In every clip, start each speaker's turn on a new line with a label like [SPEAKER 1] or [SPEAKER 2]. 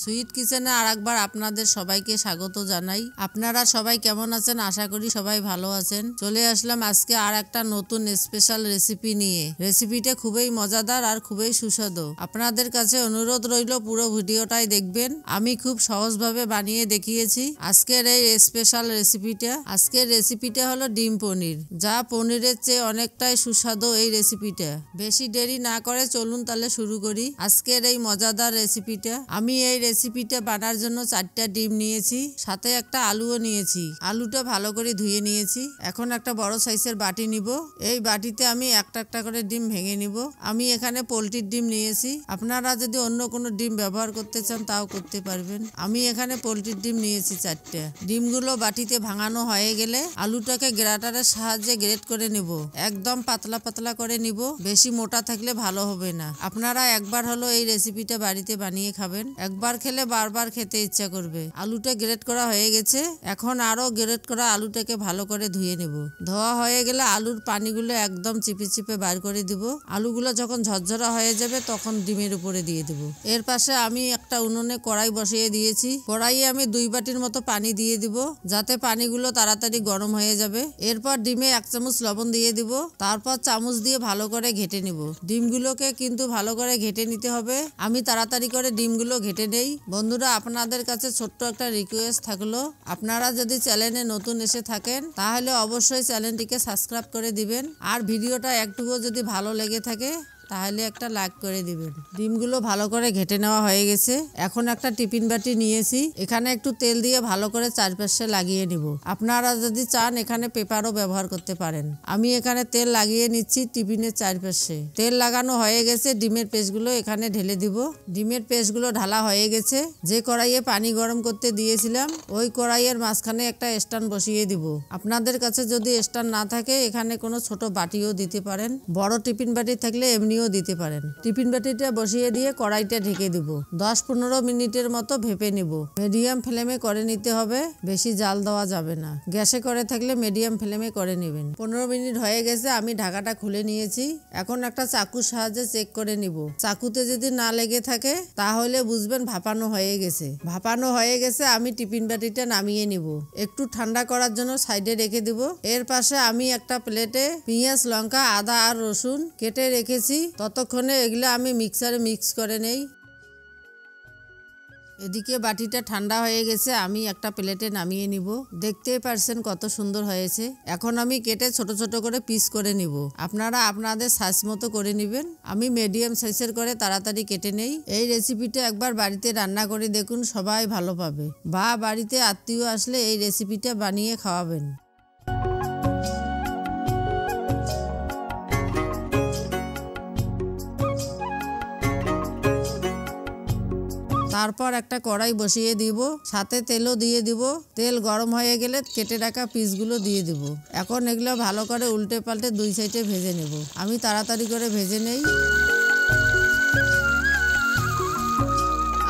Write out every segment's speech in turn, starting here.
[SPEAKER 1] sweet কিচেনে আর একবার আপনাদের সবাইকে স্বাগত জানাই আপনারা সবাই কেমন আছেন আশা করি সবাই ভালো আছেন চলে আসলাম আজকে আর একটা নতুন স্পেশাল রেসিপি নিয়ে রেসিপিটা খুবই মজাদার আর খুবই সুস্বাদু আপনাদের কাছে অনুরোধ রইল পুরো ভিডিওটাই দেখবেন আমি খুব সহজভাবে বানিয়ে দেখিয়েছি আজকের এই স্পেশাল রেসিপিটা আজকের রেসিপিটা হলো ডিম পনির যা পনিরের চেয়ে অনেকটাই সুস্বাদু এই রেসিপিটা বেশি দেরি না করে চলুন তাহলে শুরু করি আজকের এই মজাদার রেসিপিটা আমি এই রেসিপিটা বানার জন্য চারটা ডিম নিয়েছি সাথে একটা আলুও নিয়েছি আলুটা ভালো করে ধুয়ে নিয়েছি এখন একটা বড় সাইজের বাটি নিব এই বাটিতে আমি একটা একটা করে ডিম ভেঙে নিব আমি এখানে পোলট্রির ডিম নিয়েছি আপনারা যদি অন্য কোনো ডিম ব্যবহার করতে চান তাও করতে পারবেন আমি এখানে পোলট্রির ডিম নিয়েছি চারটে ডিমগুলো বাটিতে ভাঙানো হয়ে গেলে আলুটাকে গ্রেটারের সাহায্যে গ্রেট করে নেব একদম পাতলা পাতলা করে নিব বেশি মোটা থাকলে ভালো হবে না আপনারা একবার হলো এই রেসিপিটা বাড়িতে বানিয়ে খাবেন একবার বারবার খেলে বারবার খেতে ইচ্ছা করবে আলুটা গ্রেড করা হয়ে গেছে এখন আরও গ্রেট করা আলুটাকে ভালো করে ধুয়ে নেব ধোয়া হয়ে গেলে আলুর পানিগুলো একদম চিপে চিপে বার করে দিব আলুগুলো যখন ঝরঝরা হয়ে যাবে তখন ডিমের উপরে দিয়ে দেব এর পাশে আমি একটা উনুনে কড়াই বসিয়ে দিয়েছি কড়াইয়ে আমি দুই বাটির মতো পানি দিয়ে দিব যাতে পানিগুলো তাড়াতাড়ি গরম হয়ে যাবে এরপর ডিমে এক চামচ লবণ দিয়ে দিব তারপর চামচ দিয়ে ভালো করে ঘেটে নিব ডিমগুলোকে কিন্তু ভালো করে ঘেটে নিতে হবে আমি তাড়াতাড়ি করে ডিমগুলো ঘেটে নিয়ে নেই বন্ধুরা আপনাদের কাছে ছোট্ট একটা রিকোয়েস্ট থাকলো আপনারা যদি চ্যানেলে নতুন এসে থাকেন তাহলে অবশ্যই চ্যানেলটিকে সাবস্ক্রাইব করে দিবেন আর ভিডিওটা একটুকুও যদি ভালো লেগে থাকে তাহলে একটা লাগ করে দিবেন ডিমগুলো ভালো করে ঘেটে নেওয়া হয়ে গেছে এখন একটা টিফিন বাটি নিয়েছি এখানে একটু তেল দিয়ে ভালো করে চারপাশে লাগিয়ে নিব আপনারা যদি চান এখানে পেপারও ব্যবহার করতে পারেন আমি এখানে তেল লাগিয়ে নিচ্ছি টিফিনের চারপাশে তেল লাগানো হয়ে গেছে ডিমের পেস্টগুলো এখানে ঢেলে দিব ডিমের পেস্টগুলো ঢালা হয়ে গেছে যে কড়াইয়ে পানি গরম করতে দিয়েছিলাম ওই কড়াইয়ের মাঝখানে একটা স্ট্যান্ড বসিয়ে দিব আপনাদের কাছে যদি স্ট্যান্ড না থাকে এখানে কোনো ছোট বাটিও দিতে পারেন বড় টিফিন বাটি থাকলে এমনিও আপনিও দিতে পারেন টিফিন বাটিটা বসিয়ে দিয়ে কড়াইটা ঢেকে দিব দশ পনেরো মিনিটের মতো ভেপে নিব মিডিয়াম ফ্লেমে করে নিতে হবে বেশি জাল দেওয়া যাবে না গ্যাসে করে থাকলে মিডিয়াম ফ্লেমে করে নেবেন পনেরো মিনিট হয়ে গেছে আমি ঢাকাটা খুলে নিয়েছি এখন একটা চাকুর সাহায্যে চেক করে নিব চাকুতে যদি না লেগে থাকে তাহলে বুঝবেন ভাপানো হয়ে গেছে ভাপানো হয়ে গেছে আমি টিফিন বাটিটা নামিয়ে নিব একটু ঠান্ডা করার জন্য সাইডে রেখে দেব এর পাশে আমি একটা প্লেটে পেঁয়াজ লঙ্কা আদা আর রসুন কেটে রেখেছি ততক্ষণে এগুলো আমি মিক্সারে মিক্স করে নেই এদিকে বাটিটা ঠান্ডা হয়ে গেছে আমি একটা প্লেটে নামিয়ে নিব দেখতেই পারছেন কত সুন্দর হয়েছে এখন আমি কেটে ছোট ছোট করে পিস করে নিব আপনারা আপনাদের সাইজ মতো করে নেবেন আমি মিডিয়াম সাইজের করে তাড়াতাড়ি কেটে নেই এই রেসিপিটা একবার বাড়িতে রান্না করে দেখুন সবাই ভালো পাবে বা বাড়িতে আত্মীয় আসলে এই রেসিপিটা বানিয়ে খাওয়াবেন তারপর একটা কড়াই বসিয়ে দিব সাথে তেলও দিয়ে দিব তেল গরম হয়ে গেলে কেটে রাখা পিসগুলো দিয়ে দিব এখন এগুলো ভালো করে উল্টে পাল্টে দুই সাইডে ভেজে নেব আমি তাড়াতাড়ি করে ভেজে নেই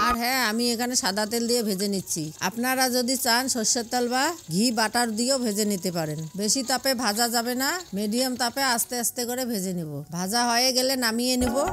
[SPEAKER 1] আর হ্যাঁ আমি এখানে সাদা তেল দিয়ে ভেজে নিচ্ছি আপনারা যদি চান সর্ষের তেল বা ঘি বাটার দিয়েও ভেজে নিতে পারেন বেশি তাপে ভাজা যাবে না মিডিয়াম তাপে আস্তে আস্তে করে ভেজে নেব ভাজা হয়ে গেলে নামিয়ে নেবো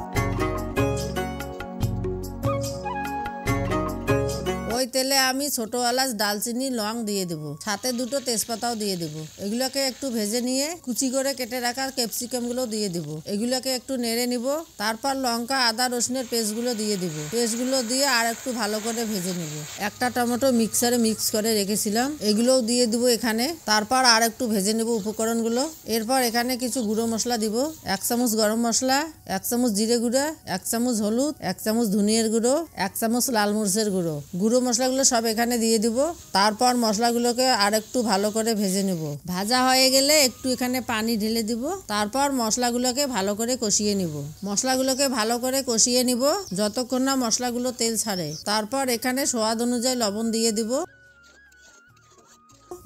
[SPEAKER 1] তেলে আমি ছোট এলাচ ডালচিনি লং দিয়ে দেব সাথে দুটো তেজপাতাও দিয়ে দেব এগুলোকে একটু ভেজে নিয়ে কুচি করে কেটে রাখা ক্যাপসিকামগুলো দিয়ে দেব এগুলোকে একটু নেড়ে নিব তারপর লঙ্কা আদা রসুনের পেস্টগুলো দিয়ে দেব পেস্টগুলো দিয়ে আর একটু ভালো করে ভেজে নিব একটা টমেটো মিক্সারে মিক্স করে রেখেছিলাম এগুলোও দিয়ে দেব এখানে তারপর আর একটু ভেজে নেব উপকরণগুলো এরপর এখানে কিছু গুঁড়ো মশলা দিব এক চামচ গরম মশলা এক চামচ জিরে গুঁড়া এক চামচ হলুদ এক চামচ ধনিয়ার গুঁড়ো এক চামচ লাল মরিচের গুঁড়ো গুঁড়ো মশলা মশলাগুলো সব এখানে দিয়ে দিব তারপর মশলাগুলোকে আর একটু ভালো করে ভেজে নেব ভাজা হয়ে গেলে একটু এখানে পানি ঢেলে দিব তারপর মশলাগুলোকে ভালো করে কষিয়ে নিব মশলাগুলোকে ভালো করে কষিয়ে নিব যতক্ষণ না মশলাগুলো তেল ছাড়ে তারপর এখানে স্বাদ অনুযায়ী লবণ দিয়ে দিব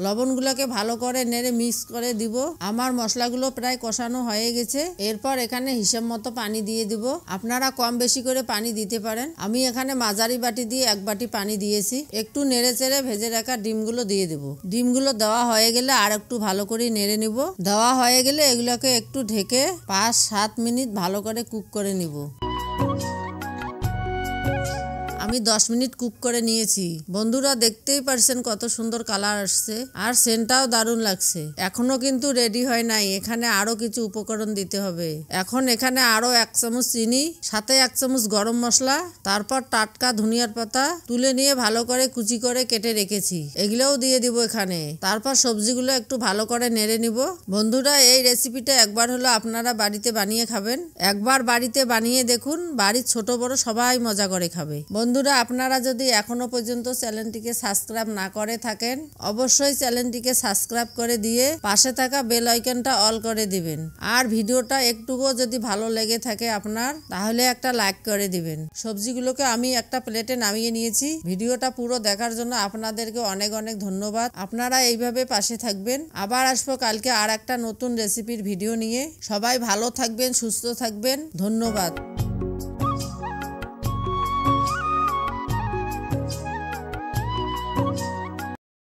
[SPEAKER 1] লবণগুলোকে ভালো করে নেড়ে মিক্স করে দিব আমার মশলাগুলো প্রায় কষানো হয়ে গেছে এরপর এখানে হিসাব মতো পানি দিয়ে দিব আপনারা কম বেশি করে পানি দিতে পারেন আমি এখানে মাঝারি বাটি দিয়ে এক বাটি পানি দিয়েছি একটু নেড়ে চেড়ে ভেজে রাখা ডিমগুলো দিয়ে দেব ডিমগুলো দেওয়া হয়ে গেলে আর একটু ভালো করে নেড়ে নিব দেওয়া হয়ে গেলে এগুলোকে একটু ঢেকে পাঁচ সাত মিনিট ভালো করে কুক করে নিব আমি 10 মিনিট কুক করে নিয়েছি বন্ধুরা দেখতেই পারছেন কত সুন্দর কালার আসছে আর সেন্টটাও দারুণ লাগছে এখনো কিন্তু রেডি হয় নাই এখানে আরো কিছু উপকরণ দিতে হবে এখন এখানে আরো এক চামচ চিনি সাথে এক চামচ গরম মশলা তারপর টাটকা ধনিয়ার পাতা তুলে নিয়ে ভালো করে কুচি করে কেটে রেখেছি এগুলোও দিয়ে দিব এখানে তারপর সবজিগুলো একটু ভালো করে নেড়ে নিব বন্ধুরা এই রেসিপিটা একবার হলো আপনারা বাড়িতে বানিয়ে খাবেন একবার বাড়িতে বানিয়ে দেখুন বাড়ির ছোট বড় সবাই মজা করে খাবে বন্ধু বন্ধুরা আপনারা যদি এখনও পর্যন্ত চ্যানেলটিকে সাবস্ক্রাইব না করে থাকেন অবশ্যই চ্যানেলটিকে সাবস্ক্রাইব করে দিয়ে পাশে থাকা বেল আইকনটা অল করে দিবেন আর ভিডিওটা একটুকুও যদি ভালো লেগে থাকে আপনার তাহলে একটা লাইক করে দিবেন সবজিগুলোকে আমি একটা প্লেটে নামিয়ে নিয়েছি ভিডিওটা পুরো দেখার জন্য আপনাদেরকে অনেক অনেক ধন্যবাদ আপনারা এইভাবে পাশে থাকবেন আবার আসবো কালকে আর একটা নতুন রেসিপির ভিডিও নিয়ে সবাই ভালো থাকবেন সুস্থ থাকবেন ধন্যবাদ